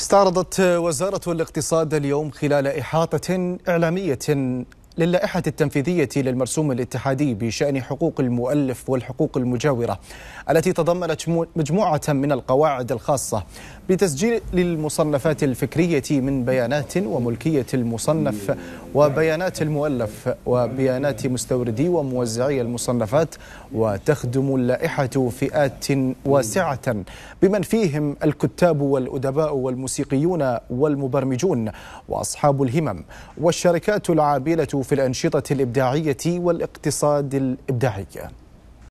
استعرضت وزارة الاقتصاد اليوم خلال إحاطة إعلامية للائحة التنفيذية للمرسوم الاتحادي بشأن حقوق المؤلف والحقوق المجاورة التي تضمنت مجموعة من القواعد الخاصة بتسجيل المصنفات الفكرية من بيانات وملكية المصنف وبيانات المؤلف وبيانات مستوردي وموزعي المصنفات وتخدم اللائحة فئات واسعة بمن فيهم الكتاب والأدباء والموسيقيون والمبرمجون وأصحاب الهمم والشركات العابلة في الأنشطة الإبداعية والاقتصاد الإبداعي